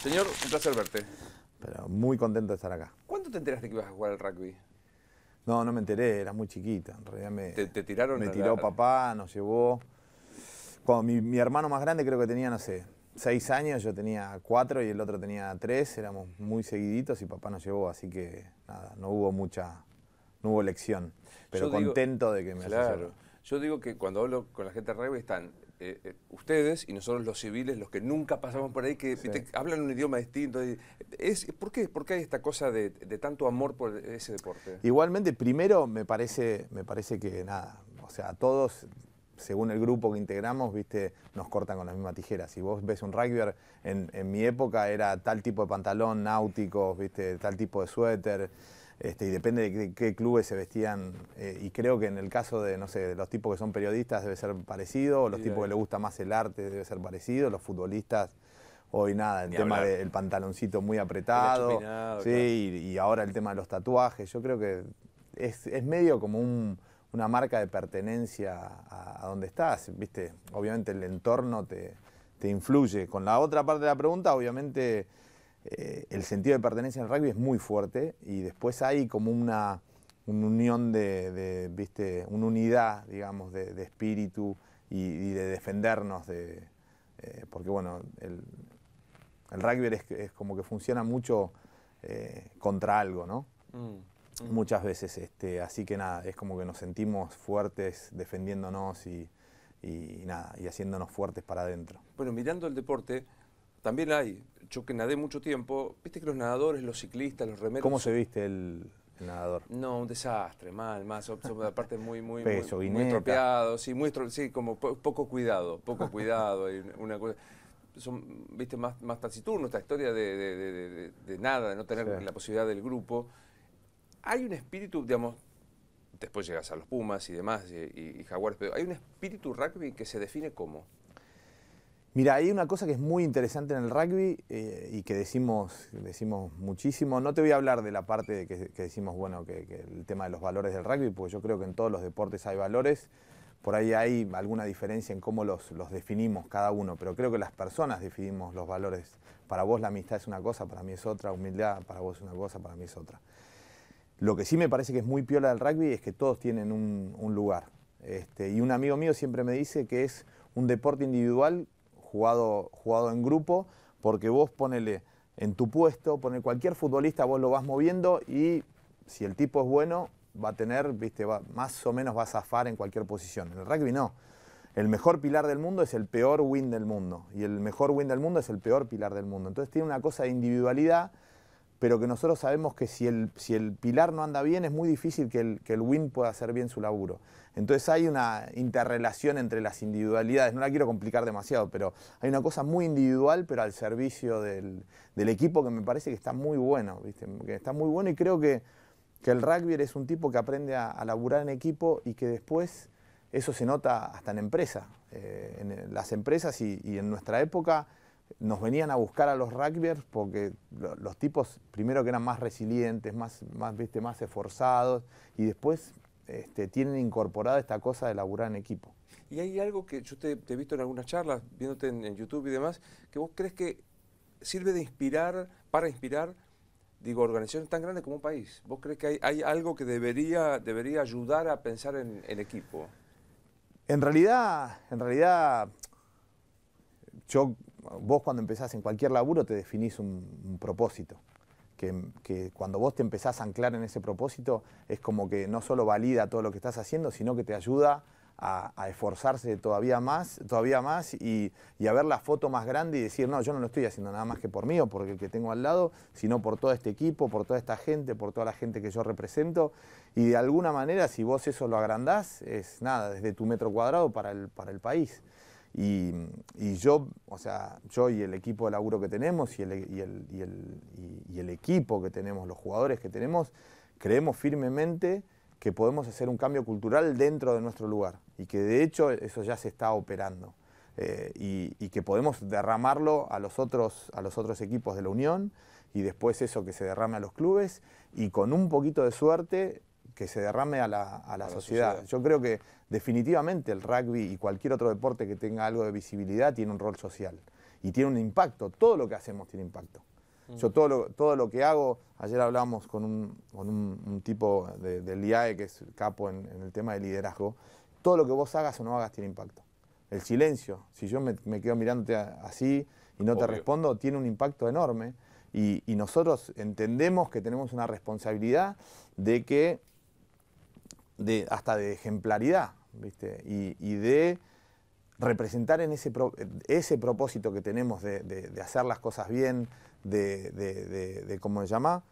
Señor, un placer verte. Pero muy contento de estar acá. ¿Cuándo te enteraste que ibas a jugar al rugby? No, no me enteré, era muy chiquita. En realidad me. ¿Te, tiraron? Me tiró papá, nos llevó. Cuando mi, hermano más grande creo que tenía, no sé, seis años, yo tenía cuatro y el otro tenía tres, éramos muy seguiditos y papá nos llevó, así que nada, no hubo mucha. No hubo lección. Pero contento de que me claro. Yo digo que cuando hablo con la gente de rugby están eh, eh, ustedes y nosotros los civiles, los que nunca pasamos por ahí, que hablan un idioma distinto. es, ¿por, qué? ¿Por qué hay esta cosa de, de, tanto amor por ese deporte? Igualmente, primero me parece, me parece que nada, o sea, todos, según el grupo que integramos, viste, nos cortan con la misma tijera. Si vos ves un rugby, en, en mi época era tal tipo de pantalón náuticos, viste, tal tipo de suéter. Este, y depende de qué, clubes se vestían. Eh, y creo que en el caso de, no sé, de los tipos que son periodistas debe ser parecido, los tipos que les gusta más el arte debe ser parecido, los futbolistas hoy nada, el tema del pantaloncito muy apretado, y, ahora el tema de los tatuajes, yo creo que es, medio como una marca de pertenencia a, donde estás, viste, obviamente el entorno te, te influye. Con la otra parte de la pregunta, obviamente eh, el sentido de pertenencia en rugby es muy fuerte y después hay como una, unión de, viste, una unidad, digamos, de, espíritu y, de defendernos de, eh, porque bueno, el, el rugby es, como que funciona mucho eh, contra algo, ¿no? Mm, mm. Muchas veces, este, así que nada, es como que nos sentimos fuertes defendiéndonos y nada, y haciéndonos fuertes para adentro. Bueno, mirando el deporte, también hay yo que nadé mucho tiempo, viste que los nadadores, los ciclistas, los remeros... ¿Cómo se viste el, nadador? No, un desastre, mal, más, aparte muy, muy, muy, muy estropeado, sí, muy sí, como poco cuidado, poco cuidado, una son viste más, más taciturnos, esta historia de, nada, de no tener la posibilidad del grupo. Hay un espíritu, digamos, después llegas a los Pumas y demás, y, y, Jaguares, pero hay un espíritu rugby que se define como Mira, hay una cosa que es muy interesante en el rugby eh, y que decimos, decimos muchísimo. No te voy a hablar de la parte de que, decimos, bueno, que, el tema de los valores del rugby, porque yo creo que en todos los deportes hay valores. Por ahí hay alguna diferencia en cómo los, los definimos cada uno, pero creo que las personas definimos los valores. Para vos la amistad es una cosa, para mí es otra, humildad para vos es una cosa, para mí es otra. Lo que sí me parece que es muy piola del rugby es que todos tienen un, lugar. Este, y un amigo mío siempre me dice que es un deporte individual jugado, jugado en grupo, porque vos ponele en tu puesto, ponele cualquier futbolista, vos lo vas moviendo y si el tipo es bueno, va a tener, viste, va, más o menos va a zafar en cualquier posición. En el rugby no. El mejor pilar del mundo es el peor win del mundo. Y el mejor win del mundo es el peor pilar del mundo. Entonces tiene una cosa de individualidad pero que nosotros sabemos que si el, pilar no anda bien, es muy difícil que el, que win pueda hacer bien su laburo. Entonces hay una interrelación entre las individualidades, no la quiero complicar demasiado, pero hay una cosa muy individual, pero al servicio del, equipo que me parece que está muy bueno, que está muy bueno y creo que, el rugby es un tipo que aprende a, laburar en equipo y que después eso se nota hasta en empresa, eh, en las empresas y en nuestra época nos venían a buscar a los rugbyers porque los tipos, primero que eran más resilientes, más, más, ¿viste? más esforzados, y después este, tienen incorporada esta cosa de laburar en equipo. Y hay algo que yo te, he visto en algunas charlas, viéndote en, YouTube y demás, que vos crees que sirve de inspirar, para inspirar, digo, organizaciones tan grandes como un país. ¿Vos crees que hay, algo que debería, debería ayudar a pensar en, en equipo? En realidad, en realidad, yo vos cuando empezás en cualquier laburo te definís un, propósito. Que, que, cuando vos te empezás a anclar en ese propósito, es como que no solo valida todo lo que estás haciendo, sino que te ayuda a, esforzarse todavía más, todavía más y, y, a ver la foto más grande y decir, no, yo no lo estoy haciendo nada más que por mí o por el que tengo al lado, sino por todo este equipo, por toda esta gente, por toda la gente que yo represento. Y de alguna manera, si vos eso lo agrandás, es nada, desde tu metro cuadrado para el, para el país. Y, yo, o sea, yo y el equipo de laburo que tenemos y el, y, el, equipo que tenemos, los jugadores que tenemos, creemos firmemente que podemos hacer un cambio cultural dentro de nuestro lugar y que de hecho eso ya se está operando eh, y, y, que podemos derramarlo a los, otros, a los otros equipos de la Unión y después eso que se derrame a los clubes y con un poquito de suerte que se derrame a la, sociedad. Yo creo que definitivamente el rugby y cualquier otro deporte que tenga algo de visibilidad tiene un rol social y tiene un impacto. Todo lo que hacemos tiene impacto. Mm. Yo todo lo, todo lo que hago, ayer hablábamos con un, con un, tipo del IAE que es capo en, el tema de liderazgo, todo lo que vos hagas o no hagas tiene impacto. El silencio, si yo me, quedo mirándote así y no te respondo, tiene un impacto enorme. y, nosotros entendemos que tenemos una responsabilidad de que de, hasta de ejemplaridad, Y, de representar en ese, ese propósito que tenemos de, de, hacer las cosas bien, de, cómo se llama,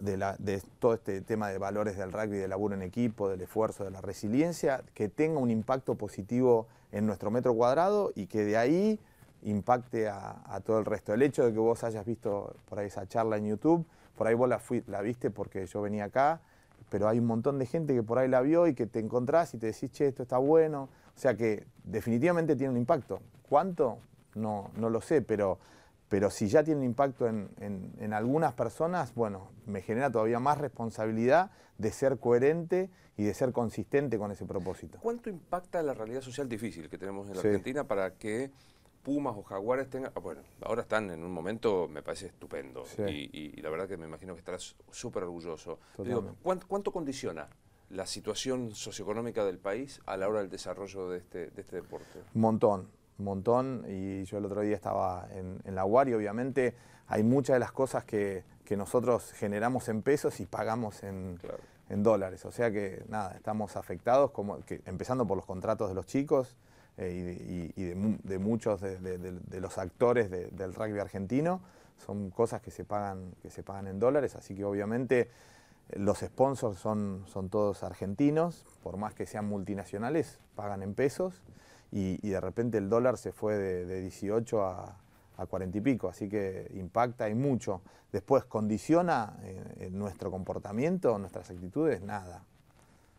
de, todo este tema de valores del rugby, del laburo en equipo, del esfuerzo, de la resiliencia, que tenga un impacto positivo en nuestro metro cuadrado y que de ahí impacte a, todo el resto. El hecho de que vos hayas visto por ahí esa charla en YouTube, por ahí vos la, la viste porque yo venía acá pero hay un montón de gente que por ahí la vio y que te encontrás y te decís, che, esto está bueno. O sea que definitivamente tiene un impacto. ¿Cuánto? No, no lo sé, pero, pero si ya tiene un impacto en, algunas personas, bueno, me genera todavía más responsabilidad de ser coherente y de ser consistente con ese propósito. ¿Cuánto impacta la realidad social difícil que tenemos en la Argentina para que Pumas o Jaguares tengan. Ah, bueno, ahora están en un momento, me parece estupendo. Y, la verdad que me imagino que estarás súper orgulloso. ¿cuánto, condiciona la situación socioeconómica del país a la hora del desarrollo de este, este deporte? Un montón, un montón. Y yo el otro día estaba en, la UAR y obviamente hay muchas de las cosas que, nosotros generamos en pesos y pagamos en. dólares. O sea que nada, estamos afectados, como que, empezando por los contratos de los chicos, eh, y, de, muchos de, los actores del rugby argentino. Son cosas que se, pagan, que se pagan en dólares, así que obviamente eh, los sponsors son, son todos argentinos, por más que sean multinacionales, pagan en pesos y, de repente el dólar se fue de 18 a, 40 y pico, así que impacta y mucho. Después, ¿condiciona eh, nuestro comportamiento, nuestras actitudes? Nada,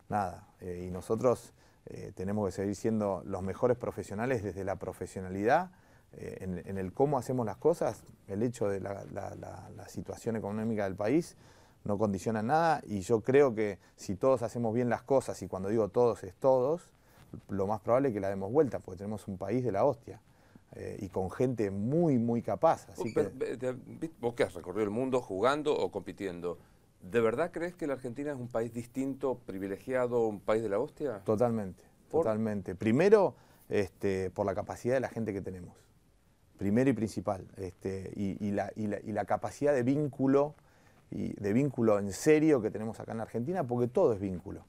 nada. y nosotros eh, tenemos que seguir siendo los mejores profesionales desde la profesionalidad, eh, en, el cómo hacemos las cosas, el hecho de la, situación económica del país no condiciona nada y yo creo que si todos hacemos bien las cosas, y cuando digo todos es todos, lo más probable es que la demos vuelta, porque tenemos un país de la hostia. Eh, y con gente muy, muy capaz. que... ¿Vos que has recorrido el mundo jugando o compitiendo? ¿De verdad crees que la Argentina es un país distinto, privilegiado, un país de la hostia? Totalmente, totalmente. Primero, este, por la capacidad de la gente que tenemos. Primero y principal. Este, y, la, capacidad de vínculo, y de vínculo en serio que tenemos acá en Argentina, porque todo es vínculo.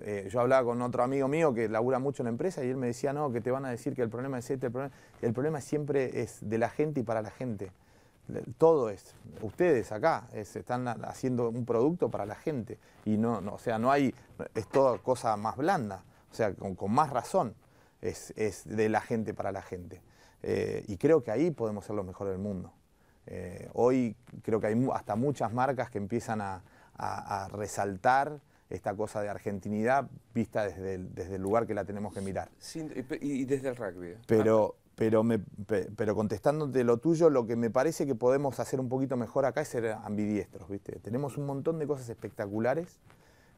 Eh, yo hablaba con otro amigo mío que labura mucho en la empresa y él me decía, no, que te van a decir que el problema es este, el problema, el problema siempre es de la gente y para la gente todo es, ustedes acá están haciendo un producto para la gente y no, no, o sea, no hay, es toda cosa más blanda, o sea, con, más razón es, de la gente para la gente. Eh, y creo que ahí podemos ser lo mejor del mundo. Eh, hoy creo que hay hasta muchas marcas que empiezan a, resaltar esta cosa de argentinidad vista desde el, desde el lugar que la tenemos que mirar. y, desde el rugby. Pero, ah, pero, pero contestándote lo tuyo, lo que me parece que podemos hacer un poquito mejor acá es ser ambidiestros, ¿viste? Tenemos un montón de cosas espectaculares,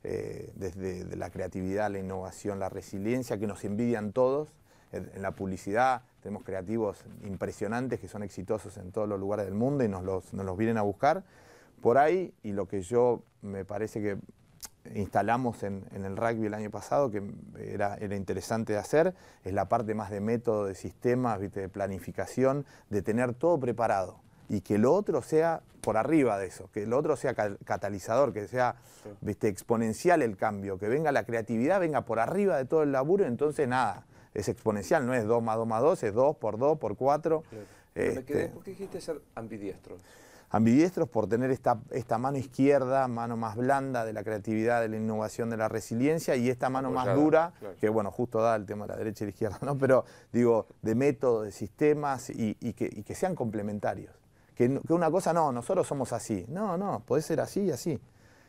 eh, desde la creatividad, la innovación, la resiliencia, que nos envidian todos. En, la publicidad tenemos creativos impresionantes que son exitosos en todos los lugares del mundo y nos nos los vienen a buscar. Por ahí, y lo que yo me parece que instalamos en, el rugby el año pasado, que era, interesante de hacer, es la parte más de método, de sistemas, de planificación, de tener todo preparado y que lo otro sea por arriba de eso, que lo otro sea catalizador, que sea exponencial el cambio, que venga la creatividad, venga por arriba de todo el laburo, entonces nada, es exponencial, no es 2 más 2 más 2, es 2 por 2 por 4. ¿Por qué dijiste ser ambidiestro? ambidiestros por tener esta, esta mano izquierda, mano más blanda de la creatividad, de la innovación, de la resiliencia y esta mano más dura, que bueno, justo da el tema de la derecha y la izquierda, ¿no? Pero digo, de método, de sistemas y, que, sean complementarios. Que, una cosa, no, nosotros somos así. No, no, podés ser así y así.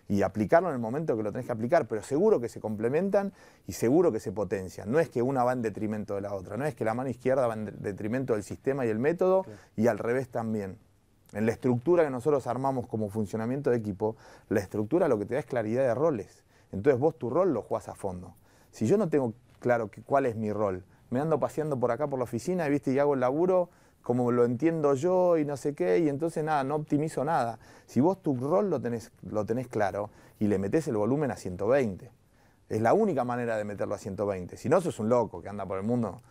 Y aplicarlo en el momento que lo tenés que aplicar, pero seguro que se complementan y seguro que se potencian. No es que una va en detrimento de la otra, no es que la mano izquierda va en detrimento del sistema y el método y al revés también. En la estructura que nosotros armamos como funcionamiento de equipo, la estructura lo que te da es claridad de roles. Entonces vos tu rol lo jugás a fondo. Si yo no tengo claro cuál es mi rol, me ando paseando por acá por la oficina y, ¿viste? y hago el laburo como lo entiendo yo y no sé qué, y entonces nada, no optimizo nada. Si vos tu rol lo tenés, lo tenés claro y le metés el volumen a 120, es la única manera de meterlo a 120. Si no, sos un loco que anda por el mundo.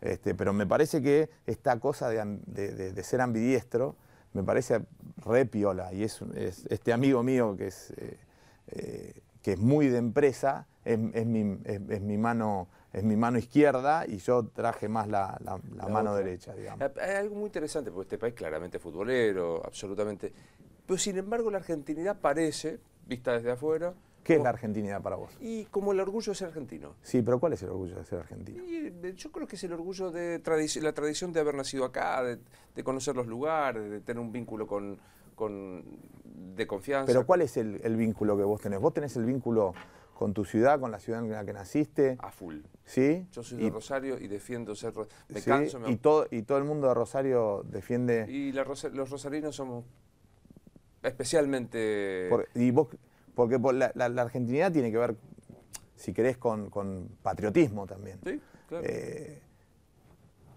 Este, pero me parece que esta cosa de ser ambidiestro me parece re piola. Y es, este amigo mío que es, eh, eh, que es muy de empresa, es, mi, es, mi, mano, es mi mano izquierda y yo traje más la, mano derecha, eh, Hay algo muy interesante, porque este país claramente futbolero, absolutamente. Pero sin embargo la argentinidad parece, vista desde afuera, ¿Qué es la argentinidad para vos? Y como el orgullo de ser argentino. Sí, pero ¿cuál es el orgullo de ser argentino? Eh, yo creo que es el orgullo de la tradición de haber nacido acá, de, conocer los lugares, de tener un vínculo con, de confianza. Pero ¿cuál es el, vínculo que vos tenés? ¿Vos tenés el vínculo con tu ciudad, con la ciudad en la que naciste? A full. ¿Sí? Yo soy de Rosario y defiendo ser... Me canso, me... Y, todo, y todo el mundo de Rosario defiende... Y los rosarinos somos especialmente... y vos porque la, argentinidad tiene que ver, si querés, con, patriotismo también. Sí, claro. Eh,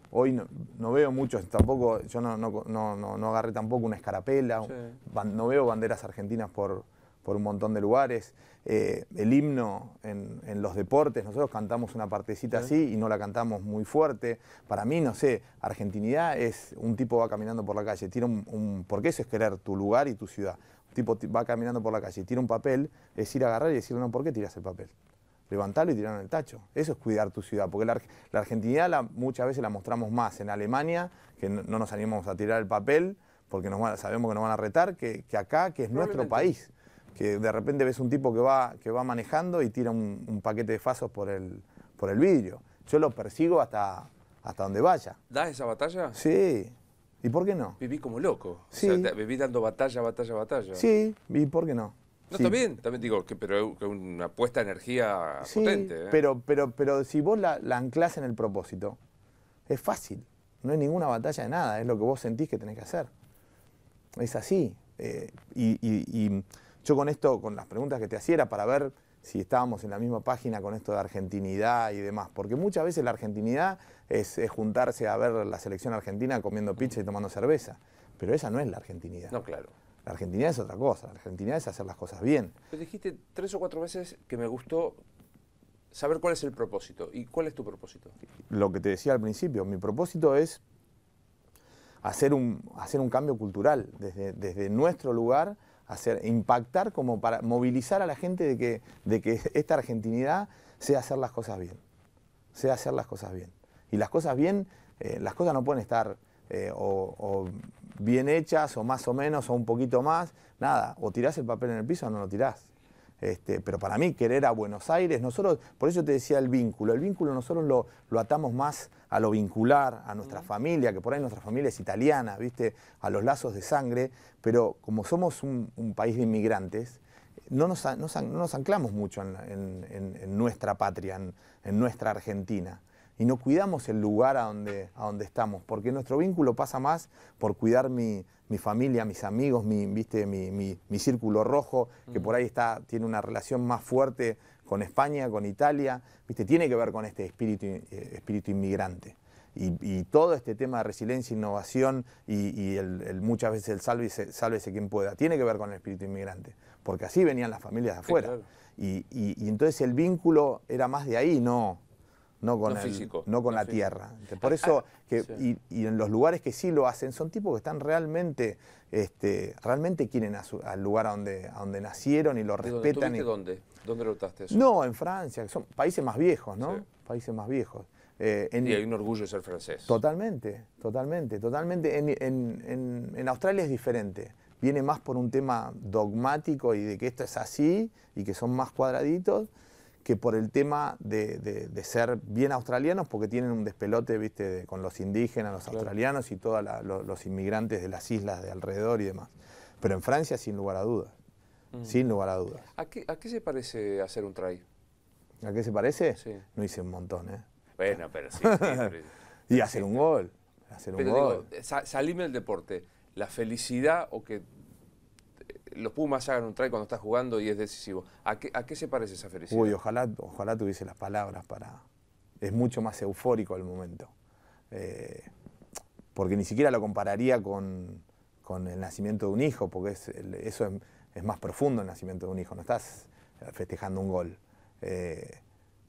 hoy no, veo muchos, tampoco, yo no, agarré tampoco una escarapela, no veo banderas argentinas por, un montón de lugares. Eh, el himno en, los deportes, nosotros cantamos una partecita así y no la cantamos muy fuerte. Para mí, no sé, argentinidad es un tipo va caminando por la calle, tiene un, porque eso es querer tu lugar y tu ciudad tipo va caminando por la calle y tira un papel, es ir a agarrar y decirle, no, ¿por qué tiras el papel? Levantarlo y tirarlo en el tacho. Eso es cuidar tu ciudad, porque la, argentina argentinidad la, muchas veces la mostramos más en Alemania, que no, nos animamos a tirar el papel, porque nos sabemos que nos van a retar, que, acá, que es nuestro país. Que de repente ves un tipo que va, que va manejando y tira un, paquete de fasos por el, por el vidrio. Yo lo persigo hasta, hasta donde vaya. ¿Das esa batalla? Sí. ¿Y por qué no? Viví como loco. Sí. viví dando batalla, batalla, batalla. Sí, ¿y por qué no? No, también, también digo que pero una puesta de energía potente. ¿eh? Pero, pero, pero si vos la, la en el propósito, es fácil. No es ninguna batalla de nada, es lo que vos sentís que tenés que hacer. Es así. Eh, y, y yo con esto, con las preguntas que te hacía, para ver si estábamos en la misma página con esto de argentinidad y demás, porque muchas veces la argentinidad es, juntarse a ver la selección argentina comiendo pizza y tomando cerveza, pero esa no es la argentinidad. No, claro. La argentinidad es otra cosa, la argentinidad es hacer las cosas bien. Pero dijiste tres o cuatro veces que me gustó saber cuál es el propósito. ¿Y cuál es tu propósito? Lo que te decía al principio, mi propósito es hacer un, hacer un cambio cultural desde nuestro lugar hacer, impactar como para movilizar a la gente de que, de que esta argentinidad sea hacer las cosas bien. Sea hacer las cosas bien. Y las cosas bien, eh, las cosas no pueden estar eh, o, bien hechas, o más o menos, o un poquito más, nada. O tirás el papel en el piso o no lo tirás. Este, pero para mí querer a Buenos Aires, nosotros, por eso te decía el vínculo, el vínculo nosotros lo, atamos más a lo vincular, a nuestra familia, que por ahí nuestra familia es italiana, ¿viste? a los lazos de sangre, pero como somos un, país de inmigrantes, no nos, anclamos mucho en, nuestra patria, en nuestra Argentina y no cuidamos el lugar a donde, a donde estamos, porque nuestro vínculo pasa más por cuidar mi, familia, mis amigos, mi, ¿viste? Mi, círculo rojo, que mm. por ahí está, tiene una relación más fuerte con España, con Italia, ¿viste? tiene que ver con este espíritu, eh, espíritu inmigrante. Y, todo este tema de resiliencia, innovación y, muchas veces el sálvese, quien pueda, tiene que ver con el espíritu inmigrante, porque así venían las familias de afuera. y, y, entonces el vínculo era más de ahí, no, no con, el, no con la tierra. Por eso, ah, que, y, en los lugares que sí lo hacen, son tipos que están realmente, este, realmente quieren a su, al lugar a donde, donde nacieron y lo respetan. ¿Dónde, y, dónde? ¿Dónde lo eso? No, en Francia, que son países más viejos, ¿no? Países más viejos. y eh, hay un orgullo de ser francés. Totalmente, totalmente, totalmente. En, en, en Australia es diferente. Viene más por un tema dogmático y de que esto es así y que son más cuadraditos que por el tema de, ser bien australianos, porque tienen un despelote, viste, con los indígenas, los australianos y todos los inmigrantes de las islas de alrededor y demás. Pero en Francia, sin lugar a dudas. Mm. Sin lugar a dudas. ¿A qué, se parece hacer un try? ¿A qué se parece? No hice un montón, ¿eh? Bueno, pero sí. y hacer un gol. Hacer del deporte. La felicidad o que los Pumas hagan un try cuando estás jugando y es decisivo. ¿A qué, se parece esa felicidad? Uy, ojalá, ojalá tuviese las palabras para... Es mucho más eufórico el momento. Eh, porque ni siquiera lo compararía con, el nacimiento de un hijo, porque eso es, más profundo el nacimiento de un hijo. No estás festejando un gol. Eh,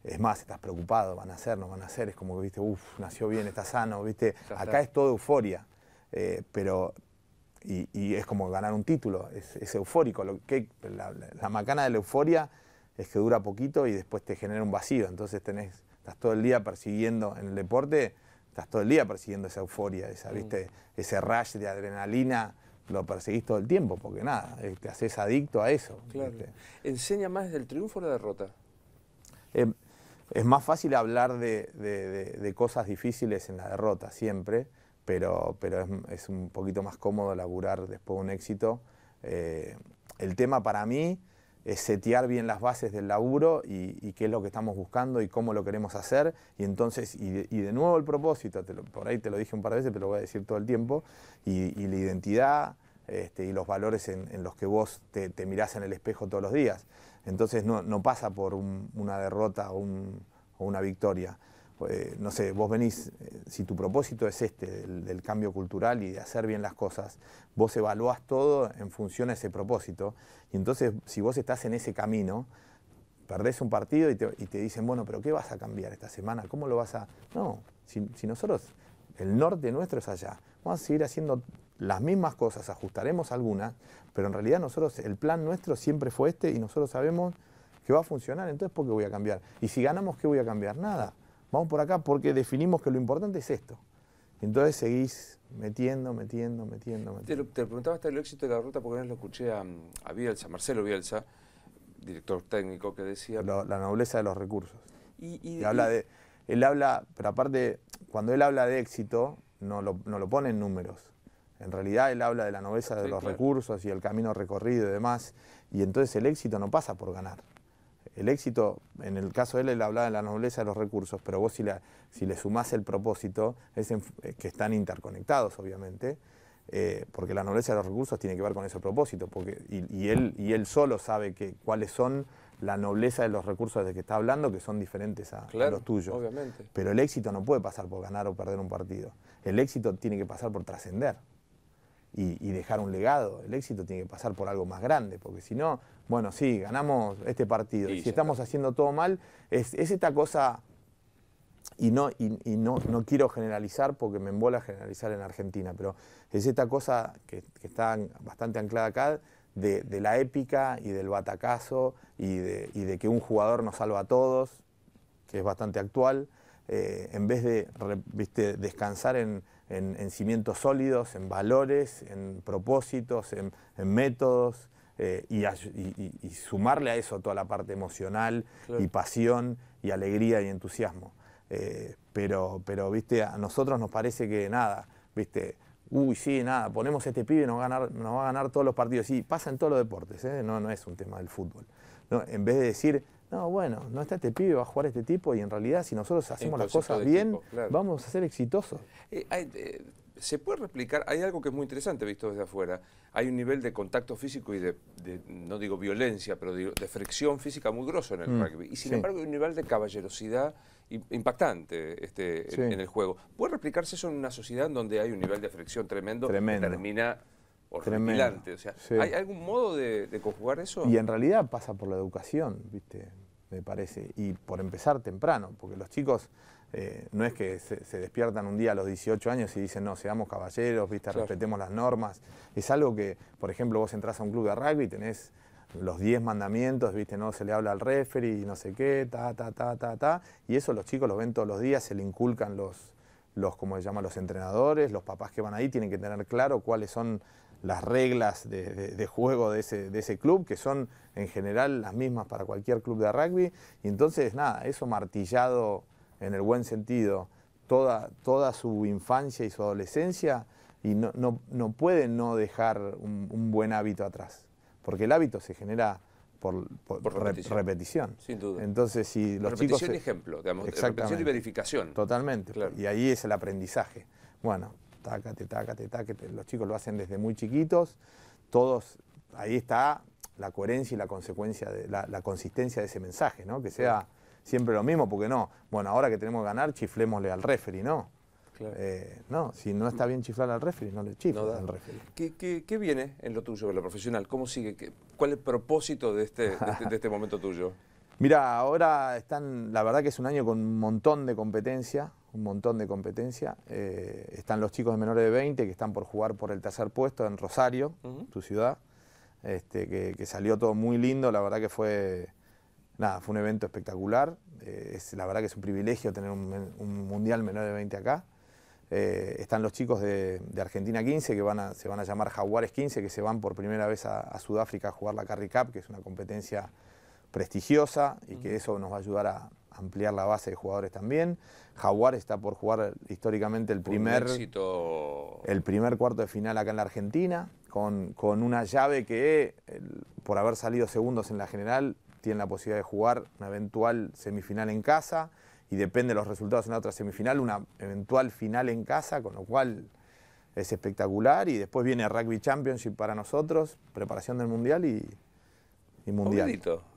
es más, estás preocupado, van a hacer, no van a hacer. Es como que, viste, uff, nació bien, está sano, viste. Acá es todo euforia. Eh, pero y, es como ganar un título, es, eufórico. que, la, macana de la euforia es que dura poquito y después te genera un vacío. Entonces tenés, estás todo el día persiguiendo en el deporte, estás todo el día persiguiendo esa euforia, esa, mm. ¿viste? ese rush de adrenalina, lo perseguís todo el tiempo, porque nada, eh, te haces adicto a eso. ¿Enseña más del triunfo o la derrota? Em, es más fácil hablar de, cosas difíciles en la derrota siempre, pero, pero es, es, un poquito más cómodo laburar después de un éxito. Eh, el tema para mí es setear bien las bases del laburo y, qué es lo que estamos buscando y cómo lo queremos hacer. Y entonces, y de, nuevo el propósito, por ahí te lo dije un par de veces, pero lo voy a decir todo el tiempo, y, la identidad este, y los valores en, los que vos te, te mirás en el espejo todos los días. Entonces no, pasa por una derrota o una victoria. Eh, no sé, vos venís, eh, si tu propósito es este, del, cambio cultural y de hacer bien las cosas, vos evaluás todo en función a ese propósito. Y entonces, si vos estás en ese camino, perdés un partido y te, dicen, bueno, pero ¿qué vas a cambiar esta semana? ¿Cómo lo vas a...? No, si, si nosotros, el norte nuestro es allá. Vamos a seguir haciendo las mismas cosas, ajustaremos algunas, pero en realidad nosotros, el plan nuestro siempre fue este y nosotros sabemos que va a funcionar, entonces ¿por qué voy a cambiar? Y si ganamos, ¿qué voy a cambiar? Nada vamos por acá, porque definimos que lo importante es esto. Entonces seguís metiendo, metiendo, metiendo, metiendo. Te, preguntaba hasta el éxito de la ruta porque no lo escuché a, Bielsa, Marcelo Bielsa, director técnico, que decía... la nobleza de los recursos. Y, habla de, él habla, pero aparte, cuando él habla de éxito, no lo, pone en números. En realidad él habla de la nobleza de los recursos y el camino recorrido y demás. Y entonces el éxito no pasa por ganar el éxito, en el caso de él, él hablaba de la nobleza de los recursos, pero vos si, le sumás el propósito, es eh, que están interconectados, obviamente, eh, porque la nobleza de los recursos tiene que ver con ese propósito, porque, y, él, solo sabe que, cuáles son la nobleza de los recursos de que está hablando, que son diferentes a, los tuyos. Pero el éxito no puede pasar por ganar o perder un partido. El éxito tiene que pasar por trascender. y, dejar un legado. El éxito tiene que pasar por algo más grande, porque si no, bueno, sí, ganamos este partido. si estamos haciendo todo mal, es, esta cosa, y, no, y, no, quiero generalizar porque me embola generalizar en Argentina, pero es esta cosa que, está bastante anclada acá de, la épica y del batacazo y de, que un jugador nos salva a todos, que es bastante actual, eh, en vez de ¿viste? descansar en, cimientos sólidos, en valores, en propósitos, en métodos. Eh, y, sumarle a eso toda la parte emocional y pasión y alegría y entusiasmo. Eh, pero, pero, viste, a nosotros nos parece que nada, viste, uy, sí, nada, ponemos a este pibe y nos, ganar, va a ganar todos los partidos. Y pasa en todos los deportes, ¿eh? no, no es un tema del fútbol. No, en vez de decir, no, bueno, no está este pibe, va a jugar este tipo y en realidad si nosotros hacemos las cosas bien, vamos a ser exitosos. ¿Se puede replicar? Hay algo que es muy interesante visto desde afuera. Hay un nivel de contacto físico y de, no digo violencia, pero de fricción física muy grosso en el mm, rugby. Y sin embargo hay un nivel de caballerosidad impactante este, en, el juego. ¿Puede replicarse eso en una sociedad en donde hay un nivel de fricción tremendo, que termina O sea, ¿Hay algún modo de, de, conjugar eso? Y en realidad pasa por la educación, ¿viste? me parece. Y por empezar temprano, porque los chicos eh, no es que se, despiertan un día a los 18 años y dicen, no, seamos caballeros, ¿viste? respetemos las normas. Es algo que, por ejemplo, vos entras a un club de rugby tenés los 10 mandamientos, ¿viste? no se le habla al referee, no sé qué, ta, ta, ta, ta, ta. Y eso los chicos lo ven todos los días, se le inculcan los, los como se llama, los entrenadores, los papás que van ahí tienen que tener claro cuáles son las reglas de, juego de ese, de ese, club, que son en general las mismas para cualquier club de rugby. Y entonces, nada, eso martillado en el buen sentido, toda, toda su infancia y su adolescencia y no, no, no puede no dejar un, buen hábito atrás, porque el hábito se genera por, repetición. Sin duda. Entonces, si los chicos... y ejemplo, digamos, repetición y verificación. Totalmente, y ahí es el aprendizaje. Bueno, tácate, tácate, tácate, los chicos lo hacen desde muy chiquitos, todos, ahí está la coherencia y la consecuencia, de, la, consistencia de ese mensaje, ¿no? Que sea siempre lo mismo, porque no, bueno, ahora que tenemos que ganar, chiflémosle al referee, ¿no? Eh, no, si no está bien chiflar al referee, no le chifle al referee. ¿Qué, viene en lo tuyo, en lo profesional? ¿Cómo sigue? ¿Cuál es el propósito de este, de este, este momento tuyo? Mira, ahora están, la verdad que es un año con un montón de competencia, un montón de competencia. Eh, están los chicos de menores de 20 que están por jugar por el tercer puesto en Rosario, tu ciudad, este, que, salió todo muy lindo, la verdad que fue nada, fue un evento espectacular. Eh, es, la verdad que es un privilegio tener un, mundial menor de 20 acá. Eh, están los chicos de, Argentina 15 que van se van a llamar Jaguares 15, que se van por primera vez a, Sudáfrica a jugar la Carry Cup, que es una competencia prestigiosa y que eso nos va a ayudar a ampliar la base de jugadores también. Jaguar está por jugar históricamente el primer, el primer cuarto de final acá en la Argentina, con, una llave que, por haber salido segundos en la general, tienen la posibilidad de jugar una eventual semifinal en casa y depende de los resultados en una otra semifinal, una eventual final en casa, con lo cual es espectacular. Y después viene Rugby Championship para nosotros, preparación del Mundial y, Mundial.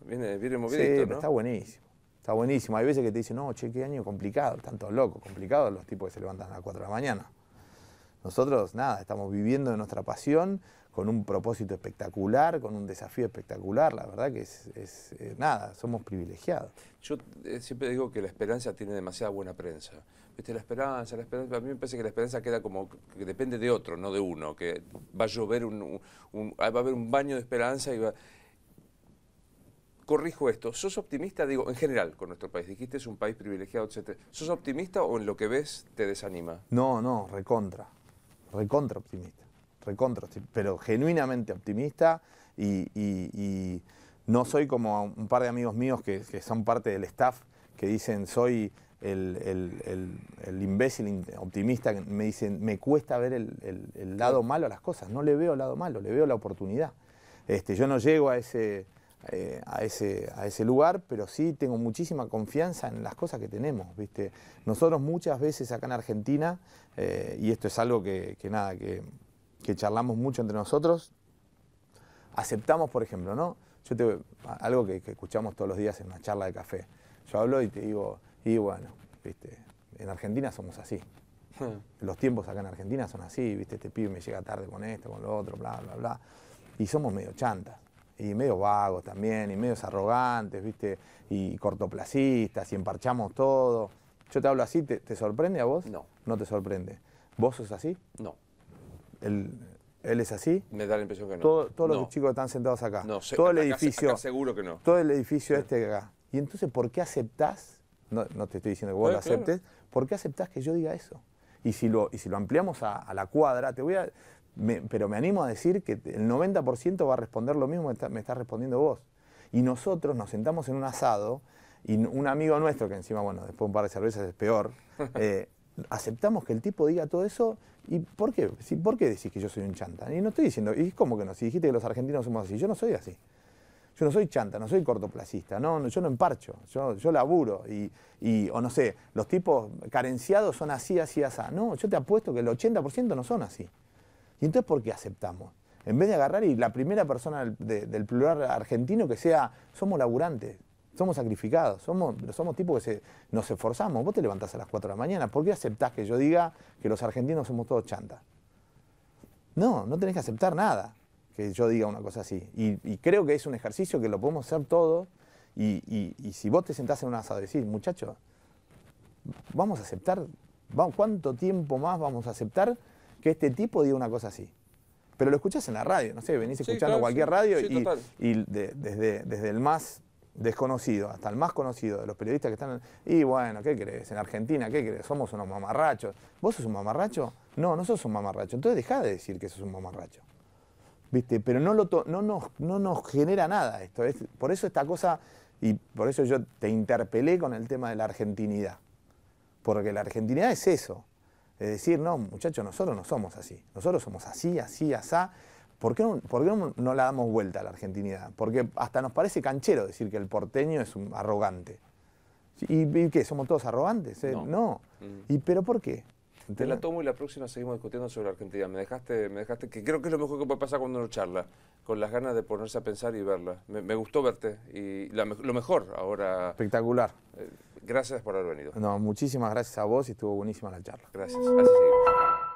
viene, viene movidito, está buenísimo. Está buenísimo. Hay veces que te dicen, no, che, qué año complicado, todos locos, complicado los tipos que se levantan a las 4 de la mañana. Nosotros, nada, estamos viviendo de nuestra pasión con un propósito espectacular, con un desafío espectacular, la verdad que es, eh, nada, somos privilegiados. Yo eh, siempre digo que la esperanza tiene demasiada buena prensa. ¿Viste? La esperanza, a mí me parece que la esperanza queda como que depende de otro, no de uno, que va a llover un, ah, va a haber un baño de esperanza y va corrijo esto, ¿sos optimista, digo, en general con nuestro país? Dijiste es un país privilegiado, etc. ¿Sos optimista o en lo que ves te desanima? No, no, recontra recontra optimista, recontra, pero genuinamente optimista y, no soy como un par de amigos míos que, son parte del staff que dicen soy el, imbécil optimista me dicen, me cuesta ver el, lado malo a las cosas, no le veo el lado malo, le veo la oportunidad. Este, yo no llego a ese, eh, a, ese, a ese lugar, pero sí tengo muchísima confianza en las cosas que tenemos. ¿viste? Nosotros muchas veces acá en Argentina, eh, y esto es algo que, que nada, que, charlamos mucho entre nosotros, aceptamos, por ejemplo, ¿no? Yo te, algo que, escuchamos todos los días en una charla de café. Yo hablo y te digo, y bueno, ¿viste? en Argentina somos así. Los tiempos acá en Argentina son así, ¿viste? Este pibe me llega tarde con esto, con lo otro, bla, bla, bla. Y somos medio chantas y medio vagos también, y medios arrogantes, ¿viste? Y cortoplacistas, y emparchamos todo. Yo te hablo así, ¿te, sorprende a vos? No. No te sorprende. ¿Vos sos así? No. ¿Él, es así? Me da la impresión que no. todos los chicos que están sentados acá. No, todo el edificio. seguro que no. Todo el edificio este acá. Y entonces, ¿por qué aceptás? No, te estoy diciendo que vos lo aceptes. ¿Por qué aceptás que yo diga eso? Y si lo, y si lo ampliamos a, a la cuadra, te voy a, pero me animo a decir que el 90% va a responder lo mismo que está, me estás respondiendo vos. Y nosotros nos sentamos en un asado y un amigo nuestro, que encima, bueno, después un par de cervezas es peor, eh, aceptamos que el tipo diga todo eso. ¿Y por qué? ¿Por qué decís que yo soy un chanta? Y no estoy diciendo, y cómo que no, si dijiste que los argentinos somos así, yo no soy así. Yo no soy chanta, no soy cortoplacista, no, yo no emparcho, yo, yo laburo. Y, y, o no sé, los tipos carenciados son así, así, así. No, yo te apuesto que el 80% no son así entonces, ¿por qué aceptamos? En vez de agarrar y la primera persona del, plural argentino que sea, somos laburantes, somos sacrificados, somos, somos tipos que nos esforzamos. Vos te levantás a las 4 de la mañana, ¿por qué aceptás que yo diga que los argentinos somos todos chantas? No, no tenés que aceptar nada que yo diga una cosa así. Y, creo que es un ejercicio que lo podemos hacer todos. Y, si vos te sentás en un asado y decís, muchachos, vamos a aceptar, ¿cuánto tiempo más vamos a aceptar que este tipo diga una cosa así. Pero lo escuchás en la radio, no sé, venís escuchando cualquier radio y, desde, desde el más desconocido hasta el más conocido de los periodistas que están... y bueno, ¿qué crees? En Argentina, ¿qué crees? Somos unos mamarrachos. ¿Vos sos un mamarracho? No, no sos un mamarracho. Entonces dejá de decir que sos un mamarracho. ¿Viste? Pero no, lo no, nos, no genera nada esto. por eso esta cosa, y por eso yo te interpelé con el tema de la argentinidad. Porque la argentinidad es eso de decir, no, muchachos, nosotros no somos así, nosotros somos así, así, asá. ¿Por qué, no, la damos vuelta a la argentinidad? Porque hasta nos parece canchero decir que el porteño es un arrogante. ¿Y, qué? ¿Somos todos arrogantes? Eh, no. Mm. ¿Y pero por qué? Te la tomo y la próxima seguimos discutiendo sobre la Argentina. Me dejaste, me dejaste, que creo que es lo mejor que puede pasar cuando uno charla, con las ganas de ponerse a pensar y verla. Me, gustó verte y lo mejor ahora. Espectacular. Eh, Gracias por haber venido. No, muchísimas gracias a vos y estuvo buenísima la charla. Gracias. Así